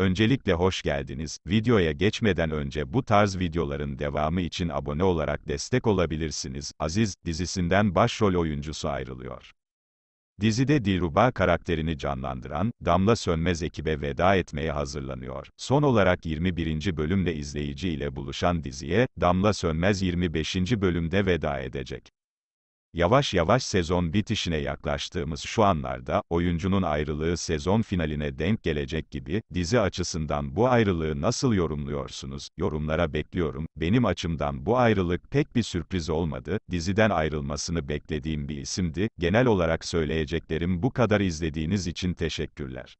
Öncelikle hoş geldiniz. Videoya geçmeden önce bu tarz videoların devamı için abone olarak destek olabilirsiniz. Aziz, dizisinden başrol oyuncusu ayrılıyor. Dizide Dilruba karakterini canlandıran, Damla Sönmez ekibe veda etmeye hazırlanıyor. Son olarak 21. bölümde izleyici ile buluşan diziye, Damla Sönmez 25. bölümde veda edecek. Yavaş yavaş sezon bitişine yaklaştığımız şu anlarda, oyuncunun ayrılığı sezon finaline denk gelecek gibi, dizi açısından bu ayrılığı nasıl yorumluyorsunuz? Yorumlara bekliyorum. Benim açımdan bu ayrılık pek bir sürpriz olmadı, diziden ayrılmasını beklediğim bir isimdi. Genel olarak söyleyeceklerim bu kadar izlediğiniz için teşekkürler.